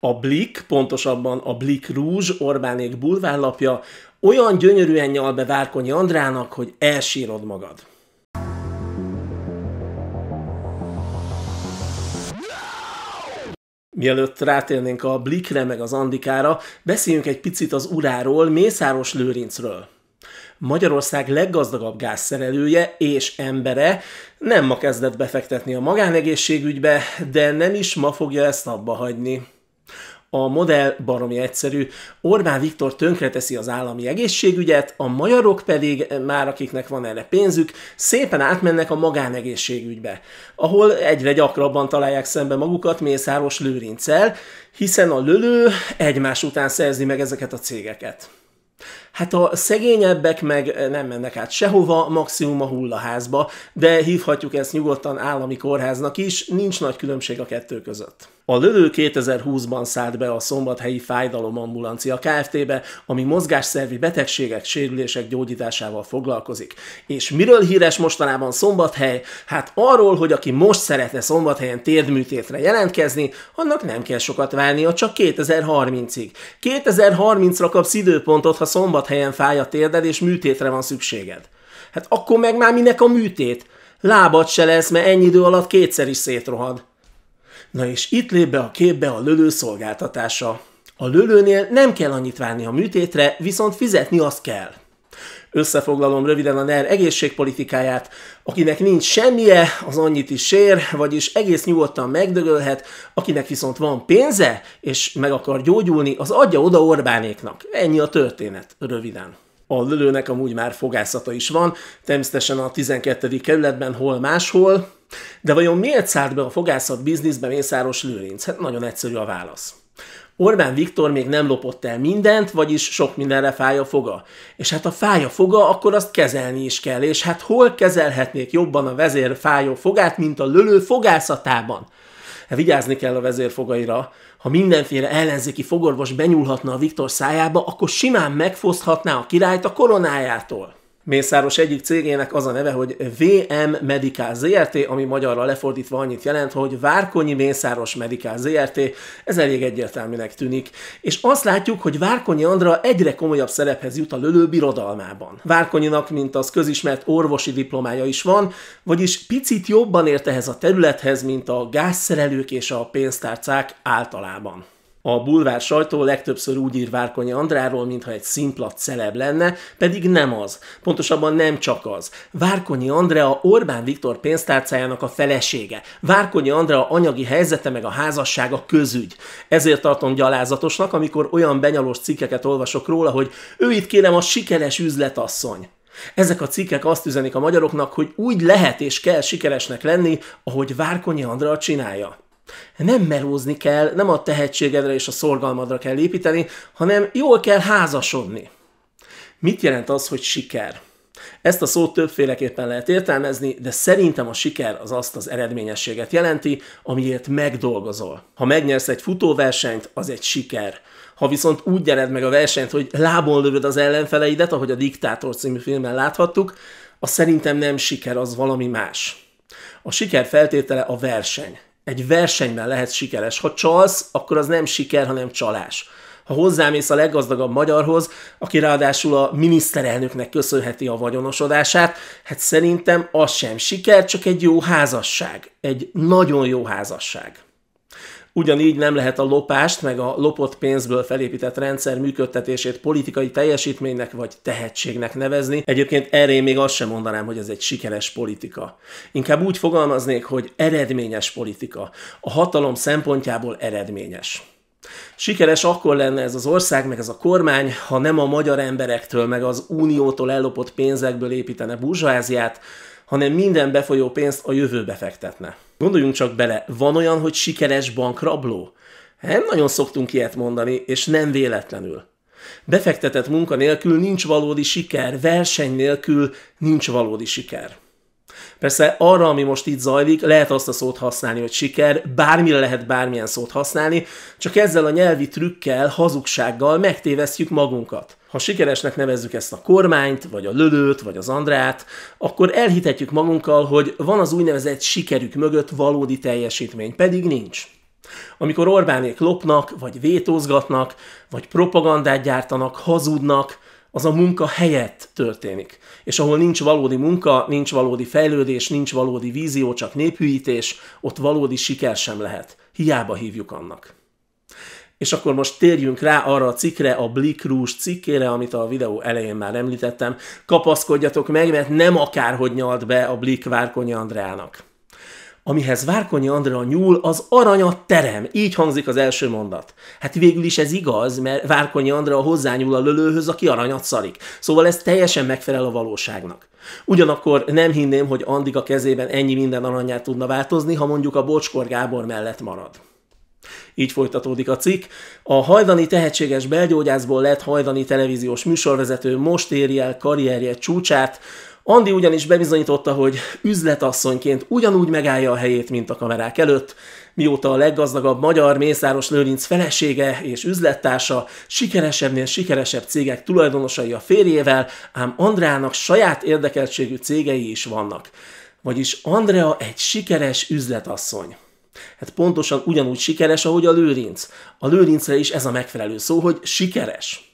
A Blik, pontosabban a Blik Rúzs, Orbánék bulvárlapja olyan gyönyörűen nyal be Várkonyi Andrának, hogy elsírod magad. Mielőtt rátérnénk a Blikre meg az Andikára, beszéljünk egy picit az uráról, Mészáros Lőrincről. Magyarország leggazdagabb gázszerelője és embere nem ma kezdett befektetni a magánegészségügybe, de nem is ma fogja ezt abba hagyni. A modell baromi egyszerű. Orbán Viktor tönkreteszi az állami egészségügyet, a magyarok pedig, eh, már akiknek van erre pénzük, szépen átmennek a magánegészségügybe, ahol egyre gyakrabban találják szembe magukat Mészáros Lőrinccel, hiszen a lölő egymás után szerzi meg ezeket a cégeket. Hát a szegényebbek meg eh, nem mennek át sehova, maximum a hullaházba, de hívhatjuk ezt nyugodtan állami kórháznak is, nincs nagy különbség a kettő között. A Lölő 2020-ban szállt be a Szombathelyi Fájdalom Ambulancia Kft-be, ami mozgásszervi betegségek, sérülések gyógyításával foglalkozik. És miről híres mostanában Szombathely? Hát arról, hogy aki most szeretne Szombathelyen térdműtétre jelentkezni, annak nem kell sokat várnia, csak 2030-ig. 2030-ra kapsz időpontot, ha Szombat helyen fáj a térded, és műtétre van szükséged. Hát akkor meg már minek a műtét? Lábad se lesz, mert ennyi idő alatt kétszer is szétrohad. Na és itt lép be a képbe a lölő szolgáltatása. A lölőnél nem kell annyit várni a műtétre, viszont fizetni azt kell összefoglalom röviden a NER egészségpolitikáját, akinek nincs semmije, az annyit is sér, vagyis egész nyugodtan megdögölhet, akinek viszont van pénze, és meg akar gyógyulni, az adja oda Orbánéknak. Ennyi a történet, röviden. A lölőnek amúgy már fogászata is van, természetesen a 12. kerületben hol máshol, de vajon miért szállt be a fogászat bizniszbe Mészáros Lőrinc? Hát nagyon egyszerű a válasz. Orbán Viktor még nem lopott el mindent, vagyis sok mindenre fáj a foga. És hát a fáj a foga, akkor azt kezelni is kell, és hát hol kezelhetnék jobban a vezér fájó fogát, mint a lölő fogászatában? Hát vigyázni kell a vezér fogaira. Ha mindenféle ellenzéki fogorvos benyúlhatna a Viktor szájába, akkor simán megfoszthatná a királyt a koronájától. Mészáros egyik cégének az a neve, hogy VM Medical ZRT, ami magyarra lefordítva annyit jelent, hogy Várkonyi Mészáros Medical ZRT. Ez elég egyértelműnek tűnik. És azt látjuk, hogy Várkonyi Andra egyre komolyabb szerephez jut a lölő birodalmában. Várkonyinak, mint az közismert orvosi diplomája is van, vagyis picit jobban ért ehhez a területhez, mint a gázszerelők és a pénztárcák általában. A bulvár sajtó legtöbbször úgy ír Várkonyi Andráról, mintha egy szimplat celeb lenne, pedig nem az. Pontosabban nem csak az. Várkonyi Andrea Orbán Viktor pénztárcájának a felesége. Várkonyi Andrea anyagi helyzete meg a házassága közügy. Ezért tartom gyalázatosnak, amikor olyan benyalós cikkeket olvasok róla, hogy ő itt kérem a sikeres üzletasszony. Ezek a cikkek azt üzenik a magyaroknak, hogy úgy lehet és kell sikeresnek lenni, ahogy Várkonyi Andrea csinálja. Nem melózni kell, nem a tehetségedre és a szorgalmadra kell építeni, hanem jól kell házasodni. Mit jelent az, hogy siker? Ezt a szót többféleképpen lehet értelmezni, de szerintem a siker az azt az eredményességet jelenti, amiért megdolgozol. Ha megnyersz egy futóversenyt, az egy siker. Ha viszont úgy gyered meg a versenyt, hogy lábon lövöd az ellenfeleidet, ahogy a Diktátor című filmben láthattuk, az szerintem nem siker, az valami más. A siker feltétele a verseny egy versenyben lehet sikeres. Ha csalsz, akkor az nem siker, hanem csalás. Ha hozzámész a leggazdagabb magyarhoz, aki ráadásul a miniszterelnöknek köszönheti a vagyonosodását, hát szerintem az sem siker, csak egy jó házasság. Egy nagyon jó házasság. Ugyanígy nem lehet a lopást, meg a lopott pénzből felépített rendszer működtetését politikai teljesítménynek vagy tehetségnek nevezni. Egyébként erre én még azt sem mondanám, hogy ez egy sikeres politika. Inkább úgy fogalmaznék, hogy eredményes politika. A hatalom szempontjából eredményes. Sikeres akkor lenne ez az ország, meg ez a kormány, ha nem a magyar emberektől, meg az uniótól ellopott pénzekből építene burzsáziát, hanem minden befolyó pénzt a jövőbe fektetne. Gondoljunk csak bele, van olyan, hogy sikeres bankrabló? Nem hát, nagyon szoktunk ilyet mondani, és nem véletlenül. Befektetett munka nélkül nincs valódi siker, verseny nélkül nincs valódi siker. Persze arra, ami most itt zajlik, lehet azt a szót használni, hogy siker, bármire lehet bármilyen szót használni, csak ezzel a nyelvi trükkel, hazugsággal megtévesztjük magunkat. Ha sikeresnek nevezzük ezt a kormányt, vagy a lölőt, vagy az Andrát, akkor elhitetjük magunkkal, hogy van az úgynevezett sikerük mögött valódi teljesítmény, pedig nincs. Amikor Orbánék lopnak, vagy vétózgatnak, vagy propagandát gyártanak, hazudnak, az a munka helyett történik. És ahol nincs valódi munka, nincs valódi fejlődés, nincs valódi vízió, csak néphűítés, ott valódi siker sem lehet. Hiába hívjuk annak. És akkor most térjünk rá arra a cikkre, a Blick Rouge cikkére, amit a videó elején már említettem. Kapaszkodjatok meg, mert nem akárhogy nyalt be a Blick Várkonyi Andrának amihez Várkonyi Andrea nyúl, az aranyat terem. Így hangzik az első mondat. Hát végül is ez igaz, mert Várkonyi Andrea hozzányúl a lölőhöz, aki aranyat szarik. Szóval ez teljesen megfelel a valóságnak. Ugyanakkor nem hinném, hogy a kezében ennyi minden aranyát tudna változni, ha mondjuk a Bocskor Gábor mellett marad. Így folytatódik a cikk. A hajdani tehetséges belgyógyászból lett hajdani televíziós műsorvezető most éri el karrierje csúcsát, Andi ugyanis bebizonyította, hogy üzletasszonyként ugyanúgy megállja a helyét, mint a kamerák előtt, mióta a leggazdagabb magyar Mészáros Lőrinc felesége és üzlettársa, sikeresebbnél sikeresebb cégek tulajdonosai a férjével, ám Andrának saját érdekeltségű cégei is vannak. Vagyis Andrea egy sikeres üzletasszony. Hát pontosan ugyanúgy sikeres, ahogy a Lőrinc. A Lőrincre is ez a megfelelő szó, hogy sikeres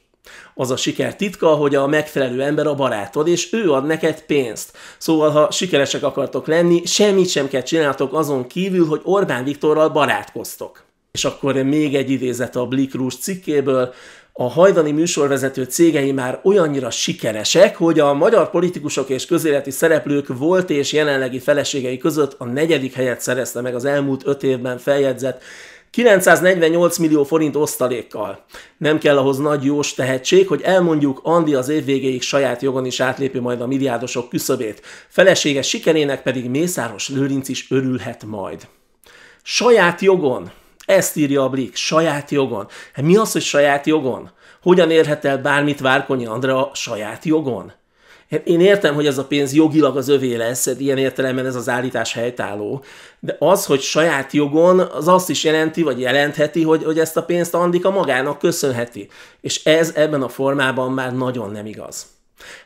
az a siker titka, hogy a megfelelő ember a barátod, és ő ad neked pénzt. Szóval, ha sikeresek akartok lenni, semmit sem kell csináltok azon kívül, hogy Orbán Viktorral barátkoztok. És akkor még egy idézet a Blik Rouge cikkéből, a hajdani műsorvezető cégei már olyannyira sikeresek, hogy a magyar politikusok és közéleti szereplők volt és jelenlegi feleségei között a negyedik helyet szerezte meg az elmúlt öt évben feljegyzett 948 millió forint osztalékkal. Nem kell ahhoz nagy jós tehetség, hogy elmondjuk Andi az év végéig saját jogon is átlépi majd a milliárdosok küszöbét. Felesége sikerének pedig Mészáros Lőrinc is örülhet majd. Saját jogon. Ezt írja a Blik, saját jogon. Hát mi az, hogy saját jogon? Hogyan érhet el bármit Várkonyi Andrea saját jogon? Hát én értem, hogy ez a pénz jogilag az övé lesz, ilyen értelemben ez az állítás helytálló, de az, hogy saját jogon, az azt is jelenti, vagy jelentheti, hogy, hogy ezt a pénzt Andika magának köszönheti. És ez ebben a formában már nagyon nem igaz.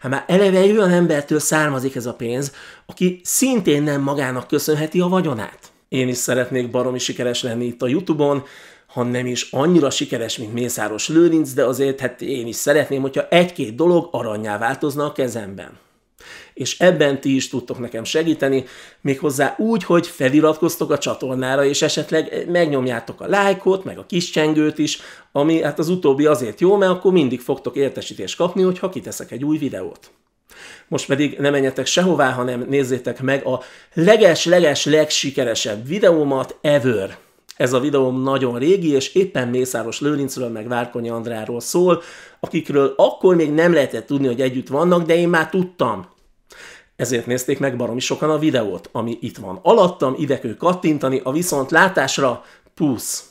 Hát már eleve egy olyan embertől származik ez a pénz, aki szintén nem magának köszönheti a vagyonát. Én is szeretnék baromi sikeres lenni itt a YouTube-on, ha nem is annyira sikeres, mint Mészáros Lőrinc, de azért hát én is szeretném, hogyha egy-két dolog aranyá változna a kezemben. És ebben ti is tudtok nekem segíteni, méghozzá úgy, hogy feliratkoztok a csatornára, és esetleg megnyomjátok a lájkot, meg a kis csengőt is, ami hát az utóbbi azért jó, mert akkor mindig fogtok értesítést kapni, hogyha kiteszek egy új videót. Most pedig ne menjetek sehová, hanem nézzétek meg a leges-leges legsikeresebb videómat ever. Ez a videóm nagyon régi, és éppen Mészáros Lőrincről meg Várkonyi Andráról szól, akikről akkor még nem lehetett tudni, hogy együtt vannak, de én már tudtam. Ezért nézték meg baromi sokan a videót, ami itt van alattam, ide kattintani, a viszont látásra, pusz!